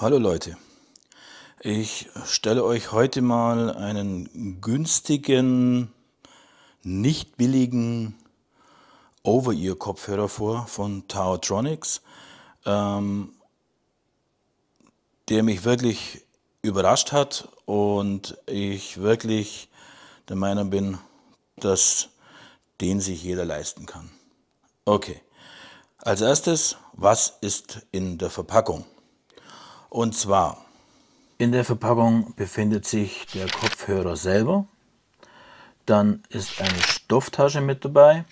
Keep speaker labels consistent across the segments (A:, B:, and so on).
A: Hallo Leute, ich stelle euch heute mal einen günstigen, nicht billigen Over-Ear-Kopfhörer vor von Tautronics, ähm, der mich wirklich überrascht hat und ich wirklich der Meinung bin, dass den sich jeder leisten kann. Okay, als erstes, was ist in der Verpackung? Und zwar, in der Verpackung befindet sich der Kopfhörer selber. Dann ist eine Stofftasche mit dabei.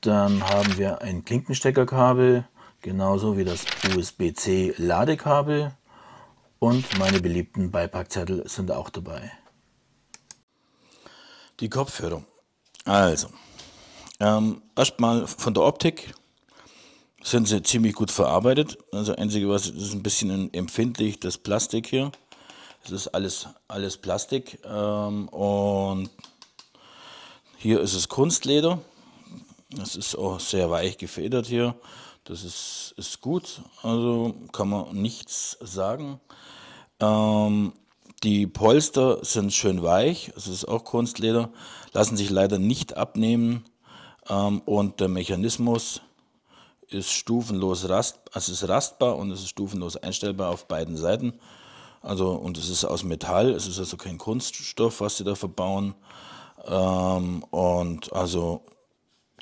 A: Dann haben wir ein Klinkensteckerkabel, genauso wie das USB-C Ladekabel. Und meine beliebten Beipackzettel sind auch dabei. Die Kopfhörer. Also, ähm, erstmal von der Optik sind sie ziemlich gut verarbeitet. Also einzige was ist ein bisschen empfindlich, das Plastik hier. Es ist alles, alles Plastik ähm, und hier ist es Kunstleder. Es ist auch sehr weich gefedert hier. Das ist, ist gut, also kann man nichts sagen. Ähm, die Polster sind schön weich, es ist auch Kunstleder, lassen sich leider nicht abnehmen. Ähm, und der Mechanismus ist stufenlos rast, also es ist rastbar und es ist stufenlos einstellbar auf beiden Seiten. Also, und es ist aus Metall, es ist also kein Kunststoff, was sie da verbauen. Ähm, und also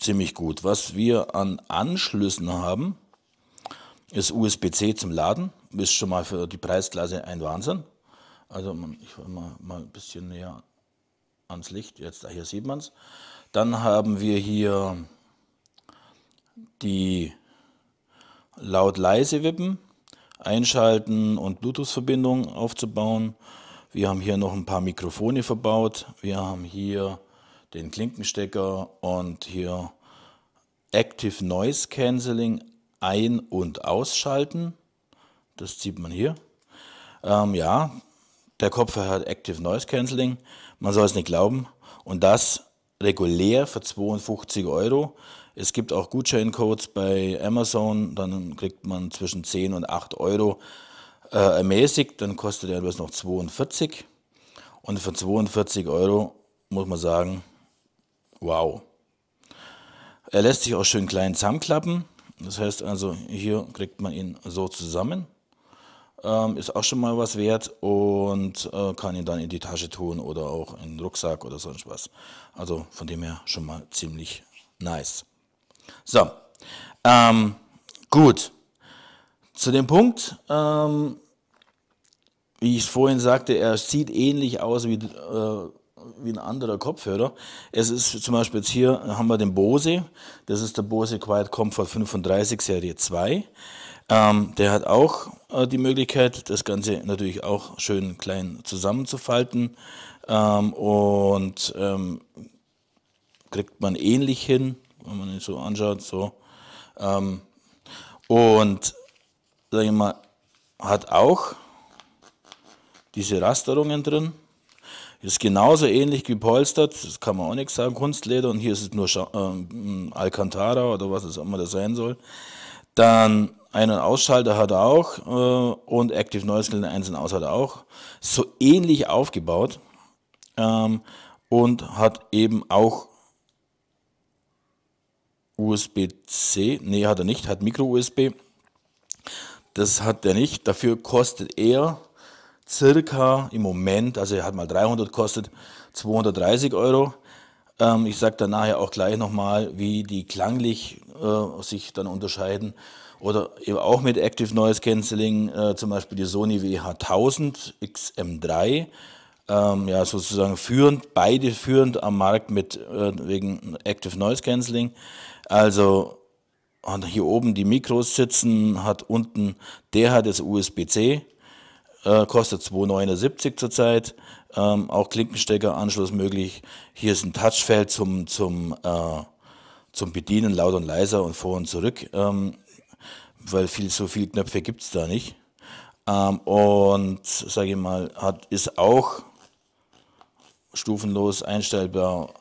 A: ziemlich gut. Was wir an Anschlüssen haben, ist USB-C zum Laden. Ist schon mal für die Preisklasse ein Wahnsinn. Also ich will mal, mal ein bisschen näher ans Licht. Jetzt hier sieht man es. Dann haben wir hier die laut-leise wippen, einschalten und Bluetooth-Verbindung aufzubauen. Wir haben hier noch ein paar Mikrofone verbaut. Wir haben hier den Klinkenstecker und hier Active Noise Cancelling ein- und ausschalten. Das sieht man hier. Ähm, ja, der Kopfhörer hat Active Noise Cancelling. Man soll es nicht glauben. Und das regulär für 52 Euro. Es gibt auch Gutscheincodes bei Amazon, dann kriegt man zwischen 10 und 8 Euro äh, ermäßigt, dann kostet er etwas noch 42. Und für 42 Euro muss man sagen, wow. Er lässt sich auch schön klein zusammenklappen. Das heißt also, hier kriegt man ihn so zusammen. Ähm, ist auch schon mal was wert und äh, kann ihn dann in die Tasche tun oder auch in den Rucksack oder sonst was. Also von dem her schon mal ziemlich nice. So, ähm, gut. Zu dem Punkt, ähm, wie ich es vorhin sagte, er sieht ähnlich aus wie, äh, wie ein anderer Kopfhörer. Es ist zum Beispiel jetzt hier haben wir den Bose. Das ist der Bose Quiet Comfort 35 Serie 2. Ähm, der hat auch äh, die Möglichkeit, das Ganze natürlich auch schön klein zusammenzufalten. Ähm, und ähm, kriegt man ähnlich hin wenn man ihn so anschaut, so. Ähm, und, sag ich mal, hat auch diese Rasterungen drin. Ist genauso ähnlich gepolstert, das kann man auch nicht sagen, Kunstleder und hier ist es nur Scha äh, Alcantara oder was es auch immer das sein soll. Dann einen Ausschalter hat er auch äh, und Active Noise Cancelling eins und aus hat er auch. So ähnlich aufgebaut ähm, und hat eben auch USB-C. Nee, hat er nicht, hat Micro-USB. Das hat er nicht. Dafür kostet er circa im Moment, also er hat mal 300 kostet, 230 Euro. Ähm, ich sage dann nachher auch gleich nochmal, wie die klanglich äh, sich dann unterscheiden. Oder eben auch mit Active Noise Cancelling, äh, zum Beispiel die Sony WH1000 XM3 ähm, ja, sozusagen führend, beide führend am Markt mit äh, wegen Active Noise Cancelling. Also hat hier oben die Mikros sitzen, hat unten der hat das USB-C, äh, kostet 2,79 zurzeit. Ähm, auch Klinkensteckeranschluss möglich. Hier ist ein Touchfeld zum, zum, äh, zum Bedienen, laut und leiser und vor und zurück, ähm, weil viel, so viele Knöpfe gibt es da nicht. Ähm, und sage ich mal, hat, ist auch stufenlos einstellbar,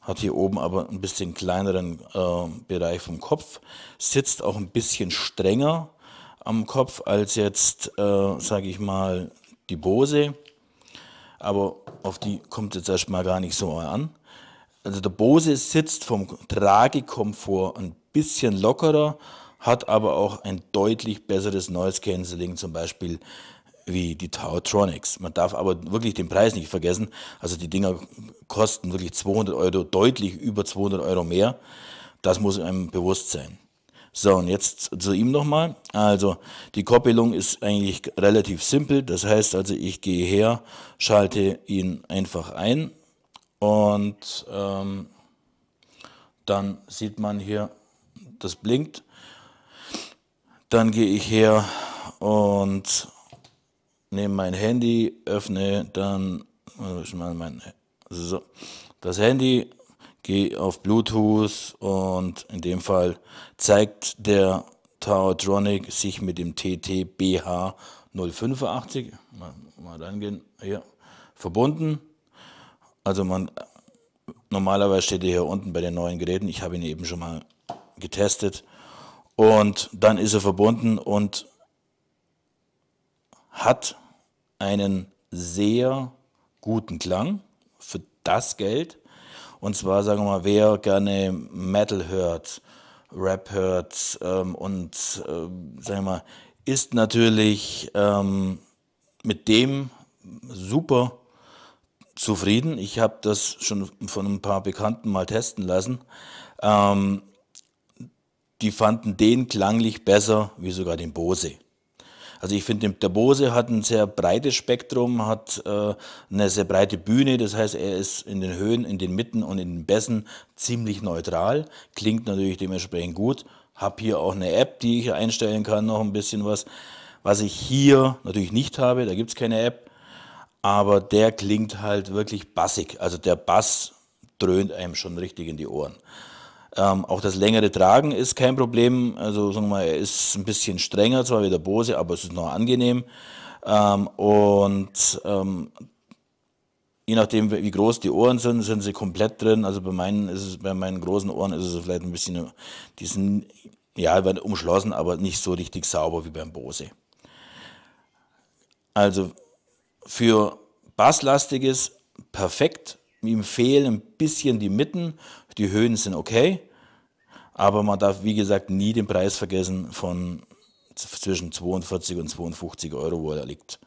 A: hat hier oben aber ein bisschen kleineren äh, Bereich vom Kopf, sitzt auch ein bisschen strenger am Kopf als jetzt, äh, sage ich mal, die Bose. Aber auf die kommt jetzt erstmal gar nicht so an. Also der Bose sitzt vom Tragekomfort ein bisschen lockerer, hat aber auch ein deutlich besseres Noise Cancelling, zum Beispiel wie die Tautronics. Man darf aber wirklich den Preis nicht vergessen. Also die Dinger kosten wirklich 200 Euro, deutlich über 200 Euro mehr. Das muss einem bewusst sein. So, und jetzt zu ihm nochmal. Also, die Koppelung ist eigentlich relativ simpel. Das heißt also, ich gehe her, schalte ihn einfach ein und ähm, dann sieht man hier, das blinkt. Dann gehe ich her und nehme mein Handy, öffne dann ich meine, mein, so, das Handy, gehe auf Bluetooth und in dem Fall zeigt der Towertronic sich mit dem TTBH 085, mal, mal reingehen, ja, verbunden. Also man, normalerweise steht er hier unten bei den neuen Geräten, ich habe ihn eben schon mal getestet und dann ist er verbunden und hat einen sehr guten Klang für das Geld. Und zwar, sagen wir mal, wer gerne Metal hört, Rap hört ähm, und, äh, sagen wir mal, ist natürlich ähm, mit dem super zufrieden. Ich habe das schon von ein paar Bekannten mal testen lassen. Ähm, die fanden den klanglich besser wie sogar den Bose. Also ich finde, der Bose hat ein sehr breites Spektrum, hat äh, eine sehr breite Bühne. Das heißt, er ist in den Höhen, in den Mitten und in den Bässen ziemlich neutral. Klingt natürlich dementsprechend gut. Habe hier auch eine App, die ich einstellen kann, noch ein bisschen was. Was ich hier natürlich nicht habe, da gibt es keine App, aber der klingt halt wirklich bassig. Also der Bass dröhnt einem schon richtig in die Ohren. Ähm, auch das längere Tragen ist kein Problem. Also sagen wir mal, er ist ein bisschen strenger, zwar wie der Bose, aber es ist noch angenehm. Ähm, und ähm, je nachdem, wie groß die Ohren sind, sind sie komplett drin. Also bei meinen ist es, bei meinen großen Ohren ist es vielleicht ein bisschen, die sind, ja, werden umschlossen, aber nicht so richtig sauber wie beim Bose. Also für basslastiges perfekt. Ihm fehlen ein bisschen die Mitten. Die Höhen sind okay, aber man darf, wie gesagt, nie den Preis vergessen von zwischen 42 und 52 Euro, wo er liegt.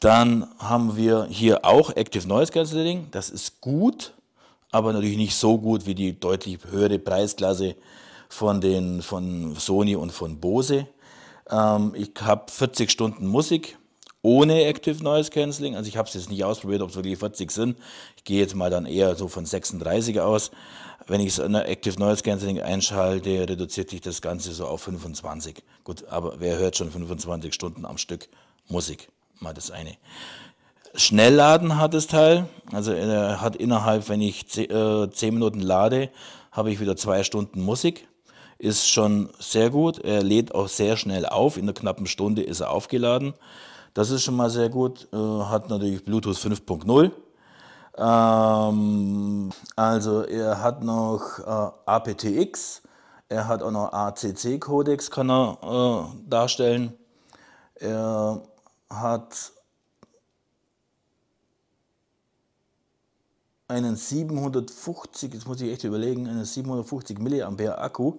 A: Dann haben wir hier auch Active Noise Cancelling. Das ist gut, aber natürlich nicht so gut wie die deutlich höhere Preisklasse von, den, von Sony und von Bose. Ähm, ich habe 40 Stunden Musik ohne Active Noise Cancelling. Also ich habe es jetzt nicht ausprobiert, ob es wirklich 40 sind. Ich gehe jetzt mal dann eher so von 36 aus. Wenn ich es in Active Noise Cancelling einschalte, reduziert sich das Ganze so auf 25. Gut, aber wer hört schon 25 Stunden am Stück Musik? Mal das eine. Schnellladen hat das Teil. Also er äh, hat innerhalb, wenn ich 10, äh, Minuten lade, habe ich wieder 2 Stunden Musik ist schon sehr gut. Er lädt auch sehr schnell auf. In einer knappen Stunde ist er aufgeladen. Das ist schon mal sehr gut. Äh, hat natürlich Bluetooth 5.0. Ähm, also er hat noch äh, aptX. Er hat auch noch ACC-Codex, kann er äh, darstellen. Er hat einen 750, jetzt muss ich echt überlegen, einen 750 mAh Akku.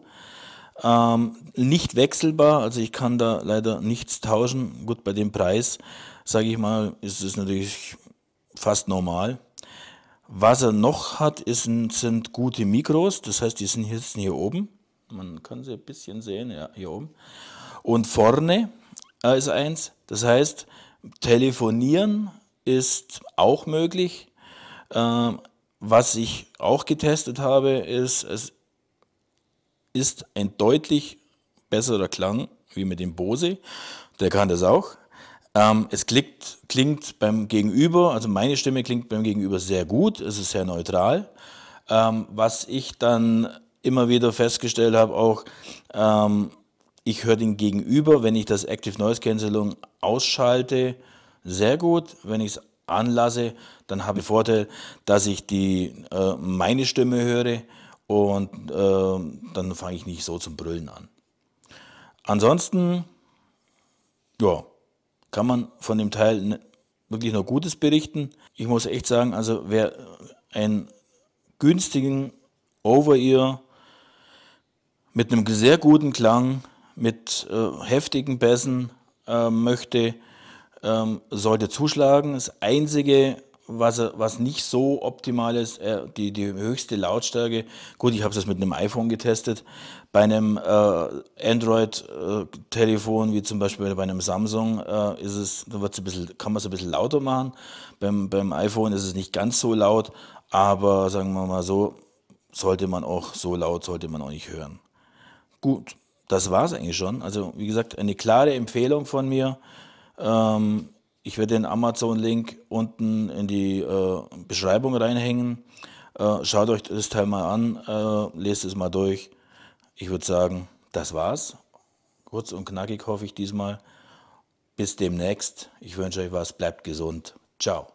A: Ähm, nicht wechselbar, also ich kann da leider nichts tauschen. Gut, bei dem Preis, sage ich mal, ist es natürlich fast normal. Was er noch hat, ist, sind gute Mikros, das heißt, die sind jetzt hier oben. Man kann sie ein bisschen sehen, ja, hier oben. Und vorne äh, ist eins, das heißt, telefonieren ist auch möglich. Ähm, was ich auch getestet habe, ist, es ist ein deutlich besserer Klang wie mit dem Bose. Der kann das auch. Ähm, es klingt, klingt beim Gegenüber, also meine Stimme klingt beim Gegenüber sehr gut, es ist sehr neutral. Ähm, was ich dann immer wieder festgestellt habe, auch ähm, ich höre den Gegenüber, wenn ich das Active Noise Cancelling ausschalte, sehr gut. Wenn ich es anlasse, dann habe ich Vorteil, dass ich die, äh, meine Stimme höre und äh, dann fange ich nicht so zum Brüllen an. Ansonsten, ja, kann man von dem Teil wirklich nur Gutes berichten. Ich muss echt sagen, also wer einen günstigen Over-Ear mit einem sehr guten Klang, mit äh, heftigen Bässen äh, möchte, ähm, sollte zuschlagen. Das einzige was, was nicht so optimal ist, äh, die, die höchste Lautstärke, gut, ich habe das mit einem iPhone getestet, bei einem äh, Android-Telefon, äh, wie zum Beispiel bei einem Samsung, äh, ist es, wird's ein bisschen, kann man es ein bisschen lauter machen. Beim, beim iPhone ist es nicht ganz so laut, aber sagen wir mal so, sollte man auch so laut, sollte man auch nicht hören. Gut, das war es eigentlich schon. Also wie gesagt, eine klare Empfehlung von mir. Ähm, ich werde den Amazon-Link unten in die äh, Beschreibung reinhängen. Äh, schaut euch das Teil mal an, äh, lest es mal durch. Ich würde sagen, das war's. Kurz und knackig hoffe ich diesmal. Bis demnächst. Ich wünsche euch was. Bleibt gesund. Ciao.